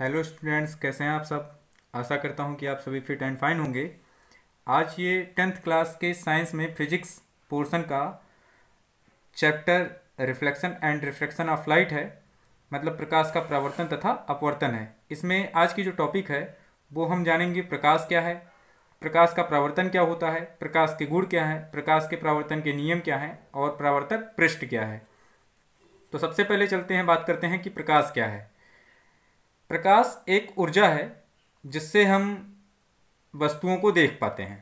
hello students कैसे हैं आप सब आशा करता हूं कि आप सभी फिट एंड फाइन होंगे आज ये टेंथ क्लास के साइंस में फिजिक्स पोर्शन का chapter reflection and reflection of light है मतलब प्रकाश का प्रावर्तन तथा अपवर्तन है इसमें आज की जो टॉपिक है वो हम जानेंगे प्रकाश क्या है प्रकाश का प्रावर्तन क्या होता है प्रकाश के गुण क्या है प्रकाश के प्रावर्तन के नियम क्या हैं और प्रावर्तन पृष्ठ क्या है तो सबसे पहले चलते हैं बात करते हैं कि प्रकाश क्या है प्रकाश एक ऊर्जा है जिससे हम वस्तुओं को देख पाते हैं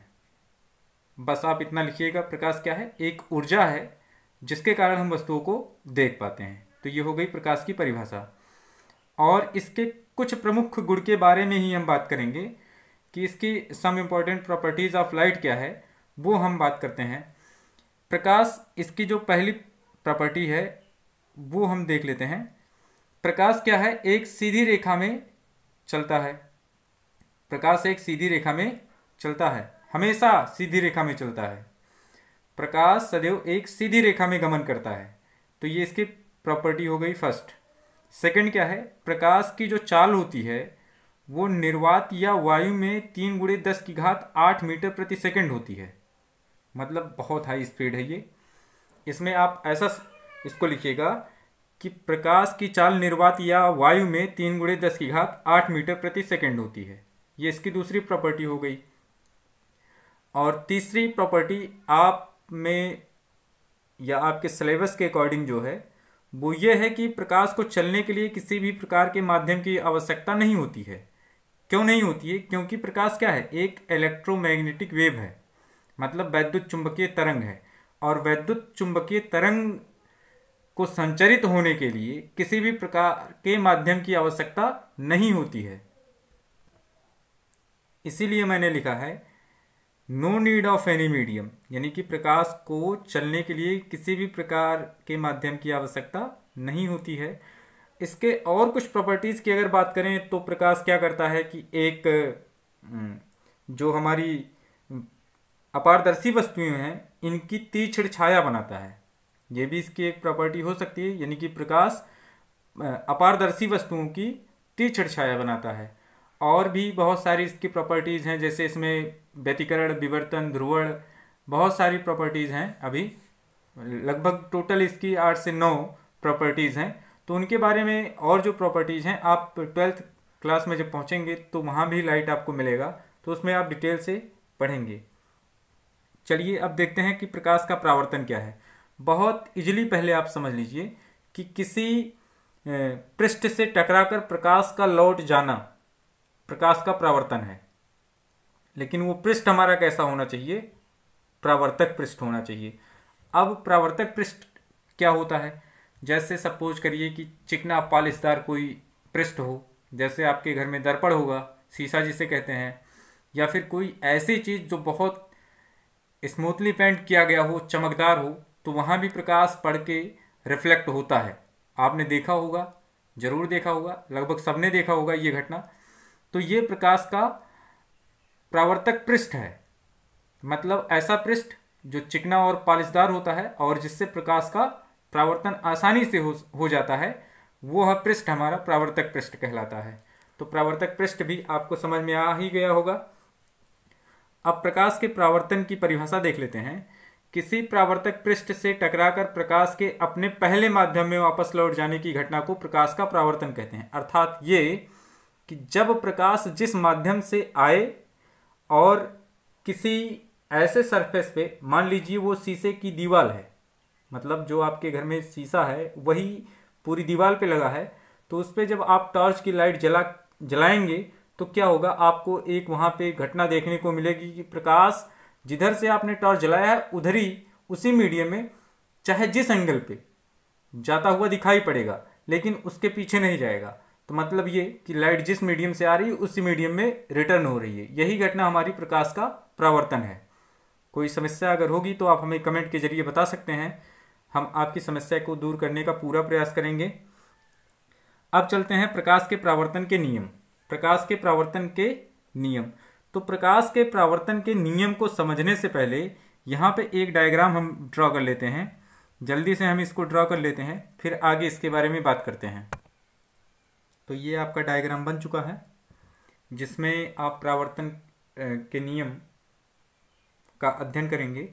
बस आप इतना लिखिएगा प्रकाश क्या है एक ऊर्जा है जिसके कारण हम वस्तुओं को देख पाते हैं तो ये हो गई प्रकाश की परिभाषा और इसके कुछ प्रमुख गुण के बारे में ही हम बात करेंगे कि इसकी some important properties of light क्या है वो हम बात करते हैं प्रकाश इसकी जो पहली प्रॉपर्टी है वो हम देख लेते हैं प्रकाश क्या है एक सीधी रेखा में चलता है प्रकाश एक सीधी रेखा में चलता है हमेशा सीधी रेखा में चलता है प्रकाश सदैव एक सीधी रेखा में गमन करता है तो ये इसकी प्रॉपर्टी हो गई फर्स्ट सेकंड क्या है प्रकाश की जो चाल होती है वो निर्वात या वायु में तीन गुड़े दस की घात आठ मीटर प्रति सेकंड होती है मतलब बहुत हाई स्पीड है ये इसमें आप ऐसा इसको लिखिएगा कि प्रकाश की चाल निर्वात या वायु में तीन गुड़े दस की घात आठ मीटर प्रति सेकेंड होती है ये इसकी दूसरी प्रॉपर्टी हो गई और तीसरी प्रॉपर्टी आप में या आपके सिलेबस के अकॉर्डिंग जो है वो ये है कि प्रकाश को चलने के लिए किसी भी प्रकार के माध्यम की आवश्यकता नहीं होती है क्यों नहीं होती है क्योंकि प्रकाश क्या है एक इलेक्ट्रोमैग्नेटिक वेव है मतलब वैद्युत चुंबकीय तरंग है और वैद्युत चुंबकीय तरंग को संचरित होने के लिए किसी भी प्रकार के माध्यम की आवश्यकता नहीं होती है इसीलिए मैंने लिखा है no need of any medium यानी कि प्रकाश को चलने के लिए किसी भी प्रकार के माध्यम की आवश्यकता नहीं होती है इसके और कुछ प्रॉपर्टीज़ की अगर बात करें तो प्रकाश क्या करता है कि एक जो हमारी अपारदर्शी वस्तुएं हैं इनकी तीक्षण छाया बनाता है ये भी इसकी एक प्रॉपर्टी हो सकती है यानी कि प्रकाश अपारदर्शी वस्तुओं की तीक्ष्ण छाया बनाता है और भी बहुत सारी इसकी प्रॉपर्टीज़ हैं जैसे इसमें व्यतिकरण विवर्तन ध्रुवण बहुत सारी प्रॉपर्टीज़ हैं अभी लगभग टोटल इसकी आठ से नौ प्रॉपर्टीज़ हैं तो उनके बारे में और जो प्रॉपर्टीज़ हैं आप ट्वेल्थ क्लास में जब पहुँचेंगे तो वहाँ भी लाइट आपको मिलेगा तो उसमें आप डिटेल से पढ़ेंगे चलिए अब देखते हैं कि प्रकाश का प्रावर्तन क्या है बहुत इजीली पहले आप समझ लीजिए कि किसी पृष्ठ से टकराकर प्रकाश का लौट जाना प्रकाश का प्रावर्तन है लेकिन वो पृष्ठ हमारा कैसा होना चाहिए प्रावर्तक पृष्ठ होना चाहिए अब प्रावर्तक पृष्ठ क्या होता है जैसे सपोज करिए कि चिकना पालिशदार कोई पृष्ठ हो जैसे आपके घर में दर्पण होगा शीशा जिसे कहते हैं या फिर कोई ऐसी चीज़ जो बहुत स्मूथली पेंट किया गया हो चमकदार हो तो वहाँ भी प्रकाश पड़ के रिफ्लेक्ट होता है आपने देखा होगा ज़रूर देखा होगा लगभग सबने देखा होगा ये घटना तो ये प्रकाश का प्रावर्तक पृष्ठ है मतलब ऐसा पृष्ठ जो चिकना और पालिशदार होता है और जिससे प्रकाश का प्रावर्तन आसानी से हो हो जाता है वो है पृष्ठ हमारा प्रावर्तक पृष्ठ कहलाता है तो प्रावर्तक पृष्ठ भी आपको समझ में आ ही गया होगा अब प्रकाश के प्रावर्तन की परिभाषा देख लेते हैं किसी प्रावर्तक पृष्ठ से टकराकर प्रकाश के अपने पहले माध्यम में वापस लौट जाने की घटना को प्रकाश का प्रावर्तन कहते हैं अर्थात ये कि जब प्रकाश जिस माध्यम से आए और किसी ऐसे सरफेस पे मान लीजिए वो शीशे की दीवार है मतलब जो आपके घर में शीशा है वही पूरी दीवार पे लगा है तो उस पर जब आप टॉर्च की लाइट जला जलाएंगे तो क्या होगा आपको एक वहाँ पे घटना देखने को मिलेगी कि प्रकाश जिधर से आपने टॉर्च जलाया है उधर ही उसी मीडियम में चाहे जिस एंगल पे जाता हुआ दिखाई पड़ेगा लेकिन उसके पीछे नहीं जाएगा तो मतलब ये कि लाइट जिस मीडियम से आ रही है उसी मीडियम में रिटर्न हो रही है यही घटना हमारी प्रकाश का प्रावर्तन है कोई समस्या अगर होगी तो आप हमें कमेंट के जरिए बता सकते हैं हम आपकी समस्या को दूर करने का पूरा प्रयास करेंगे अब चलते हैं प्रकाश के प्रावर्तन के नियम प्रकाश के प्रावर्तन के नियम तो प्रकाश के प्रावर्तन के नियम को समझने से पहले यहाँ पे एक डायग्राम हम ड्रॉ कर लेते हैं जल्दी से हम इसको ड्रॉ कर लेते हैं फिर आगे इसके बारे में बात करते हैं तो ये आपका डायग्राम बन चुका है जिसमें आप प्रावर्तन के नियम का अध्ययन करेंगे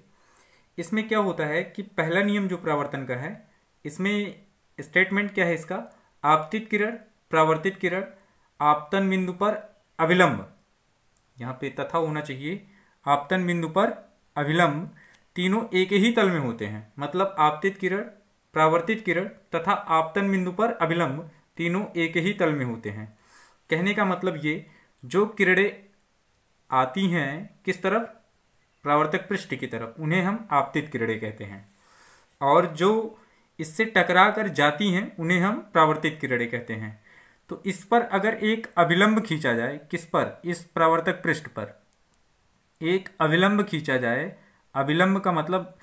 इसमें क्या होता है कि पहला नियम जो प्रावर्तन का है इसमें स्टेटमेंट क्या है इसका आपतित किरण प्रावर्तित किरण आपतन बिंदु पर अविलंब यहाँ पे तथा होना चाहिए आपतन बिंदु पर अभिलंब तीनों एक ही तल में होते हैं मतलब आपतित किरण प्रावर्तित किरण तथा आपतन बिंदु पर अभिलंब तीनों एक ही तल में होते हैं कहने का मतलब ये जो किरणें आती हैं किस तरफ प्रावर्तक पृष्ठ की तरफ उन्हें हम आपतित किरणें कहते हैं और जो इससे टकरा कर जाती हैं उन्हें हम प्रावर्तित किरणें कहते हैं तो इस पर अगर एक अविलंब खींचा जाए किस पर इस प्रवर्तक पृष्ठ पर एक अविलंब खींचा जाए अविलंब का मतलब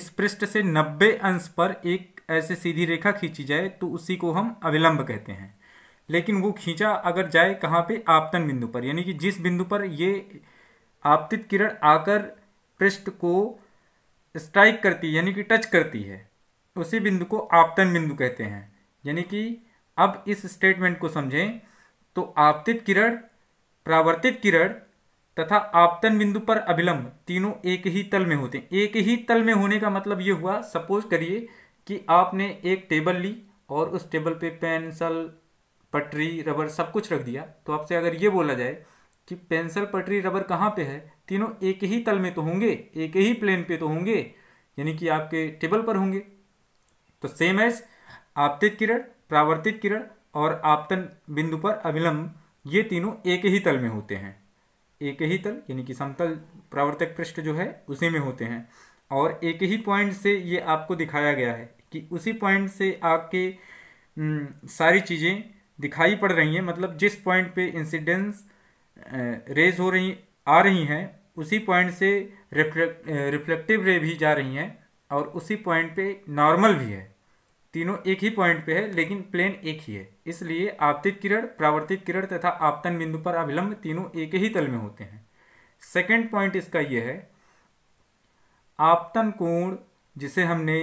इस पृष्ठ से 90 अंश पर एक ऐसे सीधी रेखा खींची जाए तो उसी को हम अविलंब कहते हैं लेकिन वो खींचा अगर जाए कहाँ पे आपतन बिंदु पर यानी कि जिस बिंदु पर ये आपतित किरण आकर पृष्ठ को स्ट्राइक करती यानी कि टच करती है उसी बिंदु को आपतन बिंदु कहते हैं यानी कि अब इस स्टेटमेंट को समझें तो आपतित किरण प्रावर्तित किरण तथा आपतन बिंदु पर अभिलंब तीनों एक ही तल में होते हैं एक ही तल में होने का मतलब ये हुआ सपोज करिए कि आपने एक टेबल ली और उस टेबल पे पेंसिल पटरी रबर सब कुछ रख दिया तो आपसे अगर ये बोला जाए कि पेंसिल पटरी रबर कहाँ पे है तीनों एक ही तल में तो होंगे एक ही प्लेन पे तो होंगे यानी कि आपके टेबल पर होंगे तो सेम एज आपतित किरण प्रावर्तित किरण और आपतन बिंदु पर अविलंब ये तीनों एक ही तल में होते हैं एक ही तल यानी कि समतल प्रावर्तक पृष्ठ जो है उसी में होते हैं और एक ही पॉइंट से ये आपको दिखाया गया है कि उसी पॉइंट से आपके सारी चीज़ें दिखाई पड़ रही हैं मतलब जिस पॉइंट पे इंसिडेंस रेज हो रही आ रही हैं उसी पॉइंट से रिफ्लेक्टिव रे भी जा रही हैं और उसी पॉइंट पे नॉर्मल भी है तीनों एक ही पॉइंट पे है लेकिन प्लेन एक ही है इसलिए आपतित किरण प्रावर्तित किरण तथा आपतन बिंदु पर अभिलंब तीनों एक ही तल में होते हैं सेकेंड पॉइंट इसका यह है आपतन कोण जिसे हमने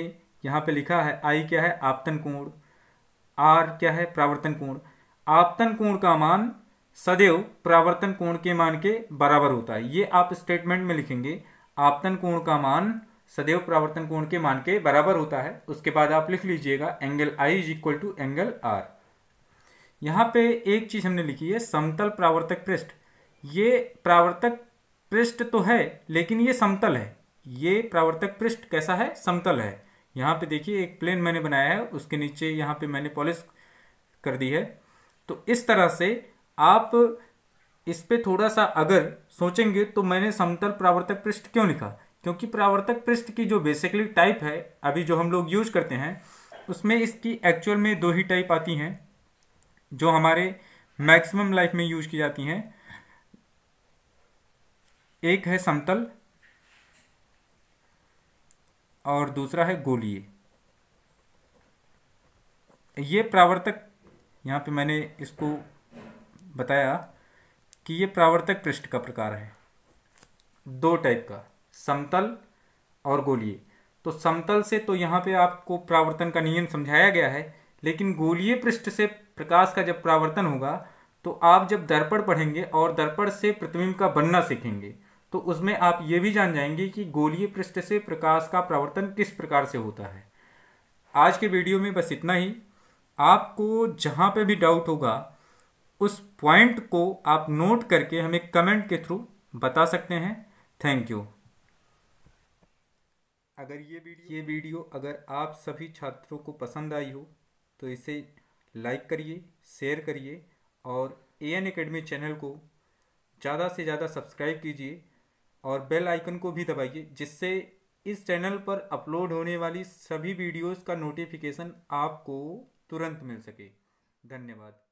यहाँ पे लिखा है आई क्या है आपतन कोण आर क्या है प्रावर्तन कोण आपतन कोण का मान सदैव प्रावर्तन कोण के मान के बराबर होता है ये आप स्टेटमेंट में लिखेंगे आपतन कोण का मान सदैव प्रावर्तन कोण के मान के बराबर होता है उसके बाद आप लिख लीजिएगा angle i is equal to angle r यहाँ पे एक चीज़ हमने लिखी है समतल प्रावर्तक पृष्ठ ये प्रावर्तक पृष्ठ तो है लेकिन ये समतल है ये प्रावर्तक पृष्ठ कैसा है समतल है यहाँ पे देखिए एक प्लेन मैंने बनाया है उसके नीचे यहाँ पे मैंने पॉलिश कर दी है तो इस तरह से आप इस पर थोड़ा सा अगर सोचेंगे तो मैंने समतल प्रावर्तक पृष्ठ क्यों लिखा क्योंकि प्रावर्तक पृष्ठ की जो बेसिकली टाइप है अभी जो हम लोग यूज करते हैं उसमें इसकी एक्चुअल में दो ही टाइप आती हैं जो हमारे मैक्सिमम लाइफ में यूज की जाती हैं एक है समतल और दूसरा है गोलीय ये प्रावर्तक यहाँ पे मैंने इसको बताया कि ये प्रावर्तक पृष्ठ का प्रकार है दो टाइप का समतल और गोलीय तो समतल से तो यहाँ पे आपको प्रावर्तन का नियम समझाया गया है लेकिन गोलीय पृष्ठ से प्रकाश का जब प्रावर्तन होगा तो आप जब दर्पण पढ़ेंगे और दर्पण से प्रतिबिंब का बनना सीखेंगे तो उसमें आप ये भी जान जाएंगे कि गोलीय पृष्ठ से प्रकाश का प्रावर्तन किस प्रकार से होता है आज के वीडियो में बस इतना ही आपको जहाँ पे भी डाउट होगा उस पॉइंट को आप नोट करके हमें कमेंट के थ्रू बता सकते हैं थैंक यू अगर ये वीडियो ये वीडियो अगर आप सभी छात्रों को पसंद आई हो तो इसे लाइक करिए शेयर करिए और ए एन अकेडमी चैनल को ज़्यादा से ज़्यादा सब्सक्राइब कीजिए और बेल आइकन को भी दबाइए जिससे इस चैनल पर अपलोड होने वाली सभी वीडियोस का नोटिफिकेशन आपको तुरंत मिल सके धन्यवाद